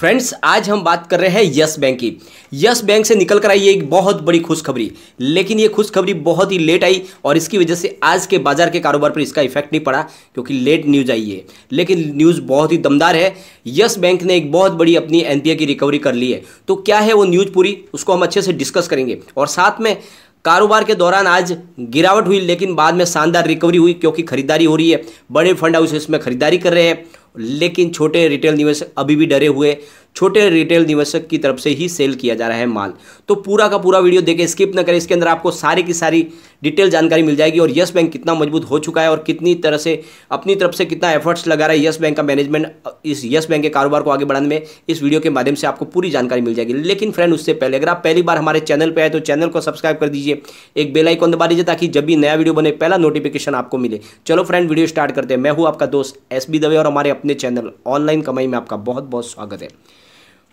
friends आज हम बात कर रहे हैं यस बैंक की यस बैंक से निकल कर आई एक बहुत बड़ी खुशखबरी लेकिन ये खुशखबरी बहुत ही लेट आई और इसकी वजह से आज के बाजार के कारोबार पर इसका इफेक्ट नहीं पड़ा क्योंकि लेट न्यूज़ आई है लेकिन न्यूज़ बहुत ही दमदार है यस बैंक ने एक बहुत बड़ी अपनी एन की रिकवरी कर ली है तो क्या है वो न्यूज़ पूरी उसको हम अच्छे से डिस्कस करेंगे और साथ में कारोबार के दौरान आज गिरावट हुई लेकिन बाद में शानदार रिकवरी हुई क्योंकि खरीदारी हो रही है बड़े फंड हाउसेस में खरीदारी कर रहे हैं लेकिन छोटे रिटेल निवेशक अभी भी डरे हुए छोटे रिटेल निवेशक की तरफ से ही सेल किया जा रहा है माल तो पूरा का पूरा वीडियो देखें स्किप ना करें इसके अंदर आपको सारी की सारी डिटेल जानकारी मिल जाएगी और यस बैंक कितना मजबूत हो चुका है और कितनी तरह से अपनी तरफ से कितना एफर्ट्स लगा रहा है यस बैंक का मैनेजमेंट इस यस बैंक के कारोबार को आगे बढ़ाने में इस वीडियो के माध्यम से आपको पूरी जानकारी मिल जाएगी लेकिन फ्रेंड उससे पहले अगर आप पहली बार हमारे चैनल पर आए तो चैनल को सब्सक्राइब कर दीजिए एक बेलाइकॉन दबा दीजिए ताकि जब भी नया वीडियो बने पहला नोटिफिकेशन आपको मिले चलो फ्रेंड वीडियो स्टार्ट करते हैं मैं हूँ आपका दोस्त एस दवे और हमारे अपने चैनल ऑनलाइन कमाई में आपका बहुत बहुत स्वागत है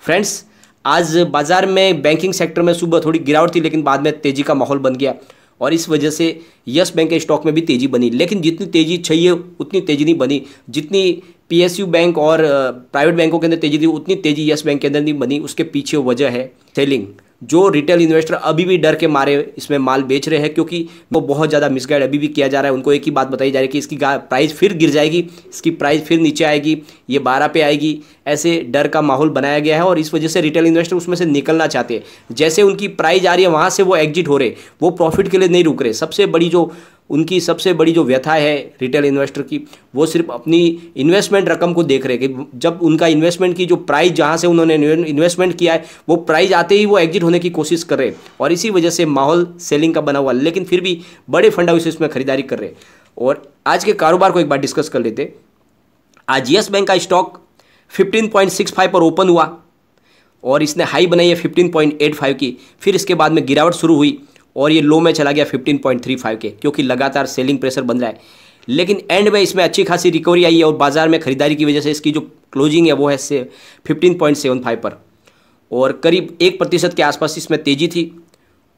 फ्रेंड्स आज बाजार में बैंकिंग सेक्टर में सुबह थोड़ी गिरावट थी लेकिन बाद में तेजी का माहौल बन गया और इस वजह से यस बैंक के स्टॉक में भी तेजी बनी लेकिन जितनी तेजी चाहिए उतनी तेजी नहीं बनी जितनी पीएसयू बैंक और प्राइवेट बैंकों के अंदर तेजी थी उतनी तेजी यस बैंक के अंदर नहीं बनी उसके पीछे वजह है सेलिंग जो रिटेल इन्वेस्टर अभी भी डर के मारे इसमें माल बेच रहे हैं क्योंकि वो बहुत ज़्यादा मिसगाइड अभी भी किया जा रहा है उनको एक ही बात बताई जा रही है कि इसकी प्राइस फिर गिर जाएगी इसकी प्राइस फिर नीचे आएगी ये बारह पे आएगी ऐसे डर का माहौल बनाया गया है और इस वजह से रिटेल इन्वेस्टर उसमें से निकलना चाहते हैं जैसे उनकी प्राइज आ रही है वहाँ से वो एग्जिट हो रहे वो प्रॉफिट के लिए नहीं रुक रहे सबसे बड़ी जो उनकी सबसे बड़ी जो व्यथा है रिटेल इन्वेस्टर की वो सिर्फ अपनी इन्वेस्टमेंट रकम को देख रहे कि जब उनका इन्वेस्टमेंट की जो प्राइस जहाँ से उन्होंने इन्वेस्टमेंट किया है वो प्राइस आते ही वो एग्जिट होने की कोशिश कर रहे हैं और इसी वजह से माहौल सेलिंग का बना हुआ लेकिन फिर भी बड़े फंड हाउस इसमें खरीदारी कर रहे और आज के कारोबार को एक बार डिस्कस कर लेते आज येस बैंक का स्टॉक 15.65 पर ओपन हुआ और इसने हाई बनाई है 15.85 की फिर इसके बाद में गिरावट शुरू हुई और ये लो में चला गया 15.35 के क्योंकि लगातार सेलिंग प्रेशर बन रहा है लेकिन एंड में इसमें अच्छी खासी रिकवरी आई है और बाजार में खरीदारी की वजह से इसकी जो क्लोजिंग है वो है से फाइव पर और करीब एक प्रतिशत के आसपास इसमें तेज़ी थी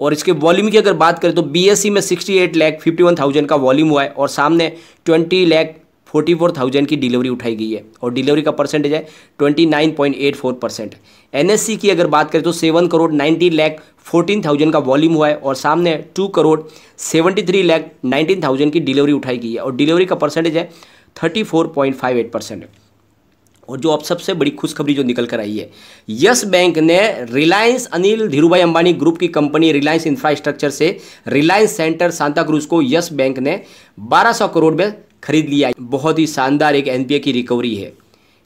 और इसके वॉल्यूम की अगर बात करें तो बी e में sixty eight lakh fifty one thousand का वॉल्यूम हुआ है और सामने twenty lakh forty four thousand की डिलीवरी उठाई गई है और डिलीवरी का परसेंटेज है twenty nine point eight four percent N S C की अगर बात करें तो seven crore ninety lakh fourteen thousand का वॉल्यूम हुआ है और सामने two crore seventy three lakh nineteen thousand की डिलीवरी उठाई गई है और डिलीवरी का परसेंटेज है thirty four point five eight percent और जो अब सबसे बड़ी खुशखबरी जो निकल कर आई है यस बैंक ने रिलायंस अनिल धीरूभाई अंबानी ग्रुप की कंपनी रिलायंस इंफ्रास्ट्रक्चर से रिलायंस सेंटर सांता क्रूज को यस बैंक ने 1200 करोड़ में खरीद लिया बहुत ही शानदार एक एन की रिकवरी है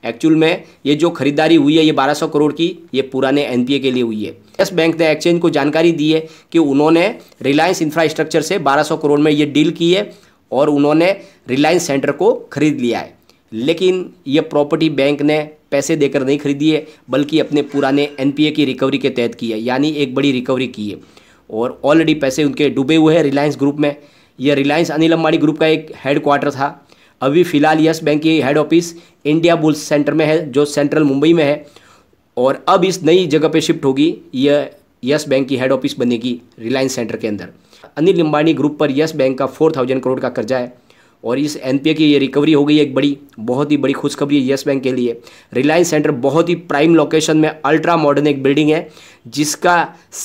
एक्चुअल में ये जो खरीदारी हुई है ये 1200 करोड़ की ये पुराने एन के लिए हुई है यस बैंक ने एक्सचेंज को जानकारी दी है कि उन्होंने रिलायंस इंफ्रास्ट्रक्चर से 1200 करोड़ में ये डील की है और उन्होंने रिलायंस सेंटर को खरीद लिया है लेकिन ये प्रॉपर्टी बैंक ने पैसे देकर नहीं खरीदी है बल्कि अपने पुराने एन की रिकवरी के तहत की है यानी एक बड़ी रिकवरी की है और ऑलरेडी पैसे उनके डूबे हुए हैं रिलायंस ग्रुप में यह रिलायंस अनिल अंबानी ग्रुप का एक हेड क्वार्टर था अभी फिलहाल यस बैंक की head office Indiabulls centre में है जो सेंट्रल मुंबई में है और अब इस नई जगह पे शिफ्ट होगी यह यस बैंक की हेड ऑफिस बनेगी रिलायंस सेंटर के अंदर अनिल अंबानी ग्रुप पर यस बैंक का फोर थाउजेंड करोड़ का कर्जा है और इस एन की ये रिकवरी हो गई एक बड़ी बहुत ही बड़ी खुशखबरी है येस बैंक के लिए रिलायंस सेंटर बहुत ही प्राइम लोकेशन में अल्ट्रा मॉडर्न एक बिल्डिंग है जिसका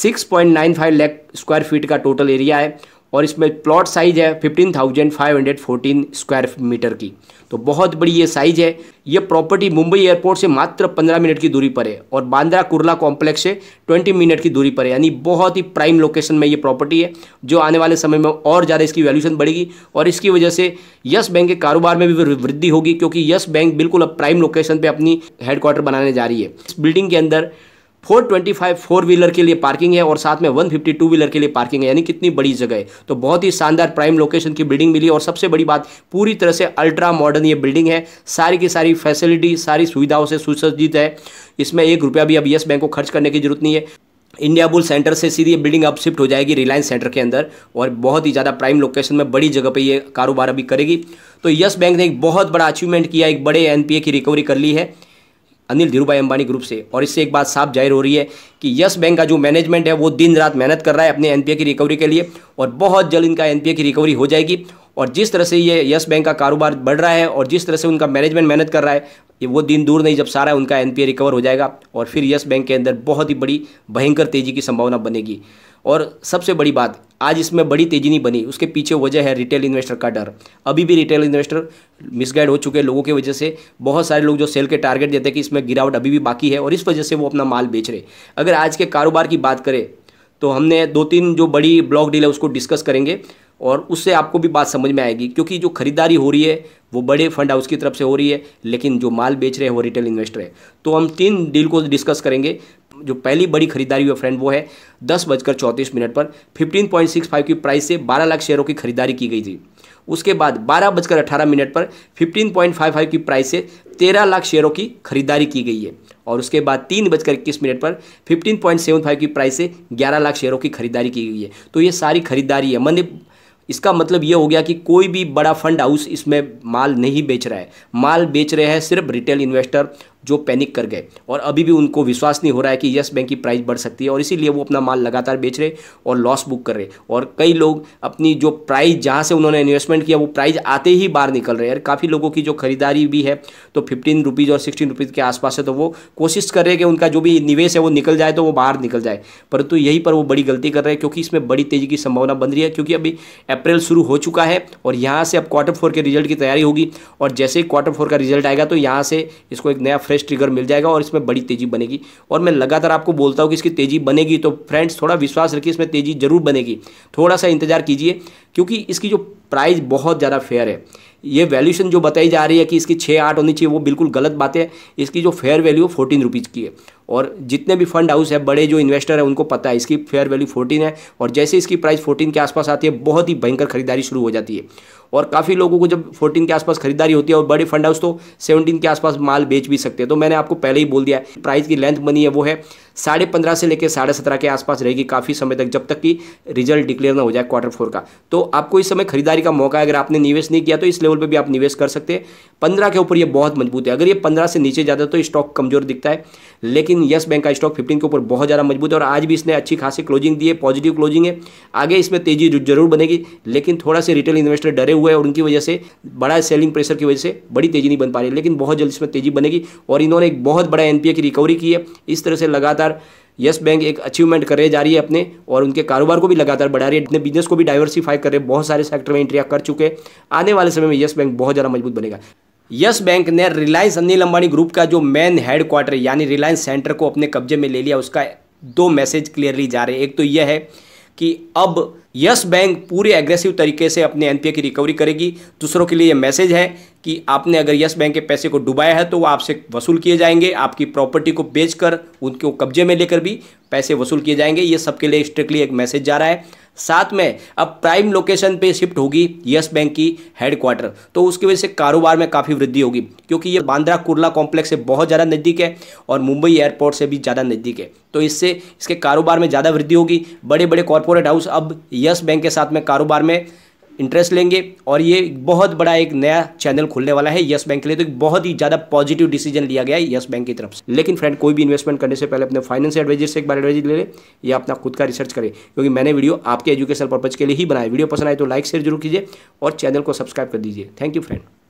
6.95 लाख स्क्वायर फीट का टोटल एरिया है और इसमें प्लॉट साइज़ है 15,514 स्क्वायर मीटर की तो बहुत बड़ी ये साइज़ है ये प्रॉपर्टी मुंबई एयरपोर्ट से मात्र 15 मिनट की दूरी पर है और बांद्रा कुर्ला कॉम्प्लेक्स से 20 मिनट की दूरी पर है यानी बहुत ही प्राइम लोकेशन में ये प्रॉपर्टी है जो आने वाले समय में और ज़्यादा इसकी वैल्यूशन बढ़ेगी और इसकी वजह से यस बैंक के कारोबार में भी वृद्धि होगी क्योंकि यस बैंक बिल्कुल अब प्राइम लोकेशन पर अपनी हेडक्वार्टर बनाने जा रही है इस बिल्डिंग के अंदर four twenty five four wheeler के लिए पार्किंग है और साथ में वन फिफ्टी टू व्हीलर के लिए पार्किंग है यानी कितनी बड़ी जगह है तो बहुत ही शानदार प्राइम लोकेशन की बिल्डिंग मिली और सबसे बड़ी बात पूरी तरह से अल्ट्रा मॉडर्न ये बिल्डिंग है सारी की सारी फैसिलिटी सारी सुविधाओं से सुसज्जित है इसमें एक रुपया भी अब येस बैंक को खर्च करने की जरूरत नहीं है इंडिया बुल सेंटर से सीधी बिल्डिंग अब शिफ्ट हो जाएगी रिलायंस सेंटर के अंदर और बहुत ही ज़्यादा प्राइम लोकेशन में बड़ी जगह पे ये कारोबार अभी करेगी तो यस बैंक ने एक बहुत बड़ा अचीवमेंट किया एक बड़े एनपीए की रिकवरी कर ली है अनिल धीरूभाई अंबानी ग्रुप से और इससे एक बात साफ जाहिर हो रही है कि यस बैंक का जो मैनेजमेंट है वो दिन रात मेहनत कर रहा है अपने एनपीए की रिकवरी के लिए और बहुत जल्द इनका एनपीए की रिकवरी हो जाएगी और जिस तरह से ये यस बैंक का कारोबार बढ़ रहा है और जिस तरह से उनका मैनेजमेंट मेहनत कर रहा है ये वो दिन दूर नहीं जब सारा उनका एनपीए रिकवर हो जाएगा और फिर यस बैंक के अंदर बहुत ही बड़ी भयंकर तेजी की संभावना बनेगी और सबसे बड़ी बात आज इसमें बड़ी तेजी नहीं बनी उसके पीछे वजह है रिटेल इन्वेस्टर का डर अभी भी रिटेल इन्वेस्टर मिसगाइड हो चुके हैं लोगों की वजह से बहुत सारे लोग जो सेल के टारगेट देते हैं कि इसमें गिरावट अभी भी बाकी है और इस वजह से वो अपना माल बेच रहे अगर आज के कारोबार की बात करें तो हमने दो तीन जो बड़ी ब्लॉक डील है उसको डिस्कस करेंगे और उससे आपको भी बात समझ में आएगी क्योंकि जो खरीदारी हो रही है वो बड़े फंड हाउस की तरफ से हो रही है लेकिन जो माल बेच रहे हैं वो रिटेल इन्वेस्टर है तो हम तीन डील को डिस्कस करेंगे जो पहली बड़ी खरीदारी हुई फ्रेंड वो है दस बजकर चौंतीस मिनट पर फिफ्टीन पॉइंट सिक्स फाइव की प्राइस से बारह लाख शेयरों की खरीदारी की गई थी उसके बाद बारह बजकर अठारह मिनट पर फिफ्टीन पॉइंट फाइव फाइव की प्राइस से तेरह लाख शेयरों की खरीदारी की गई है और उसके बाद तीन बजकर इक्कीस मिनट पर फिफ्टीन पॉइंट सेवन फाइव की प्राइस से ग्यारह लाख शेयरों की खरीदारी की गई है तो ये सारी खरीदारी है मैंने मतलब इसका मतलब ये हो गया कि कोई भी बड़ा फंड हाउस इसमें माल नहीं बेच रहा है माल बेच रहे हैं सिर्फ रिटेल इन्वेस्टर जो पैनिक कर गए और अभी भी उनको विश्वास नहीं हो रहा है कि येस बैंक की प्राइस बढ़ सकती है और इसीलिए वो अपना माल लगातार बेच रहे और लॉस बुक कर रहे और कई लोग अपनी जो प्राइस जहाँ से उन्होंने इन्वेस्टमेंट किया वो प्राइस आते ही बाहर निकल रहे हैं काफ़ी लोगों की जो खरीदारी भी है तो फिफ्टीन रुपीज़ और सिक्सटीन रुपीज़ के आसपास है तो वो कोशिश कर रहे हैं कि उनका जो भी निवेश है वो निकल जाए तो वो बाहर निकल जाए परंतु यहीं पर वो बड़ी गलती कर रहे हैं क्योंकि इसमें बड़ी तेज़ी की संभावना बन रही है क्योंकि अभी अप्रैल शुरू हो चुका है और यहाँ से अब क्वार्टर फोर के रिजल्ट की तैयारी होगी और जैसे ही क्वार्टर फोर का रिजल्ट आएगा तो यहाँ से इसको एक नया फ्रेश फ्रेश ट्रिगर मिल जाएगा और इसमें बड़ी तेजी बनेगी और मैं लगातार आपको बोलता हूँ कि इसकी तेजी बनेगी तो फ्रेंड्स थोड़ा विश्वास रखिए इसमें तेजी जरूर बनेगी थोड़ा सा इंतजार कीजिए क्योंकि इसकी जो प्राइस बहुत ज़्यादा फेयर है ये वैल्यूशन जो बताई जा रही है कि इसकी छः आठ होनी चाहिए वो बिल्कुल गलत बात है इसकी जो फेयर वैल्यू फोर्टीन रुपीज़ की है और जितने भी फंड हाउस है बड़े जो इन्वेस्टर हैं उनको पता है इसकी फेयर वैल्यू फोर्टीन है और जैसे इसकी प्राइस फोर्टीन के आसपास आती है बहुत ही भयंकर खरीदारी शुरू हो जाती है और काफ़ी लोगों को जब फोर्टीन के आसपास खरीदारी होती है और बड़े फंड हाउस तो सेवनटीन के आसपास माल बेच भी सकते हैं तो मैंने आपको पहले ही बोल दिया प्राइस की लेंथ बनी है वो है साढ़े पंद्रह से लेकर साढ़े सत्रह के आसपास रहेगी काफ़ी समय तक जब तक कि रिजल्ट डिक्लेयर ना हो जाए क्वार्टर फोर का तो आपको इस समय खरीदारी का मौका है अगर आपने निवेश नहीं किया तो इस लेवल पर भी आप निवेश कर सकते हैं पंद्रह के ऊपर ये बहुत मजबूत है अगर ये पंद्रह से नीचे जाता है तो स्टॉक कमजोर दिखता है लेकिन यस बैंक का स्टॉक फिफ्टीन के ऊपर बहुत ज़्यादा मजबूत है और आज भी इसने अच्छी खासी क्लोजिंग दी है पॉजिटिव क्लोजिंग है आगे इसमें तेजी जरूर बनेगी लेकिन थोड़ा से रिटेल इन्वेस्टर डरे हुए हैं और उनकी वजह से बड़ा सेलिंग प्रेशर की वजह से बड़ी तेजी नहीं बन पा रही लेकिन बहुत जल्द इसमें तेजी बनेगी और इन्होंने एक बहुत बड़ा एनपीए की रिकवरी की है इस तरह से लगातार यस बैंक एक अचीवमेंट रहे जा रही है अपने और उनके कारोबार को भी लगातार बढ़ा रही है अपने बिजनेस को भी डाइवर्सिफाई कर रहे बहुत सारे सेक्टर में इंट्रिया कर चुके हैं आने वाले समय में यस बैंक बहुत ज़्यादा मजबूत बनेगा यस बैंक ने रिलायंस अनिल अंबानी ग्रुप का जो मेन हेड क्वार्टर यानी रिलायंस सेंटर को अपने कब्जे में ले लिया उसका दो मैसेज क्लियरली जा रहे हैं एक तो यह है कि अब यस बैंक पूरे एग्रेसिव तरीके से अपने एनपीए की रिकवरी करेगी दूसरों के लिए यह मैसेज है कि आपने अगर यस बैंक के पैसे को डुबाया है तो वो आपसे वसूल किए जाएंगे आपकी प्रॉपर्टी को बेचकर उनको कब्जे में लेकर भी पैसे वसूल किए जाएंगे ये सबके लिए स्ट्रिक्टली एक मैसेज जा रहा है साथ में अब प्राइम लोकेशन पे शिफ्ट होगी यस बैंक की हेडक्वार्टर तो उसकी वजह से कारोबार में काफ़ी वृद्धि होगी क्योंकि ये बांद्रा कुर्ला कॉम्प्लेक्स से बहुत ज़्यादा नज़दीक है और मुंबई एयरपोर्ट से भी ज़्यादा नज़दीक है तो इससे इसके कारोबार में ज़्यादा वृद्धि होगी बड़े बड़े कॉरपोरेट हाउस अब यस बैंक के साथ में कारोबार में इंटरेस्ट लेंगे और ये बहुत बड़ा एक नया चैनल खुलने वाला है यस बैंक के लिए तो बहुत ही ज़्यादा पॉजिटिव डिसीजन लिया गया है यस बैंक की तरफ से लेकिन फ्रेंड कोई भी इन्वेस्टमेंट करने से पहले अपने फाइनेंस एडवाइजर से एक बार एडवाइज ले लें या अपना खुद का रिसर्च करें क्योंकि मैंने वीडियो आपके एजुकेशन पर्पज़ के लिए ही बनाया वीडियो पसंद आए तो लाइक शेयर जरूर कीजिए और चैनल को सब्सक्राइब कर दीजिए थैंक यू फ्रेंड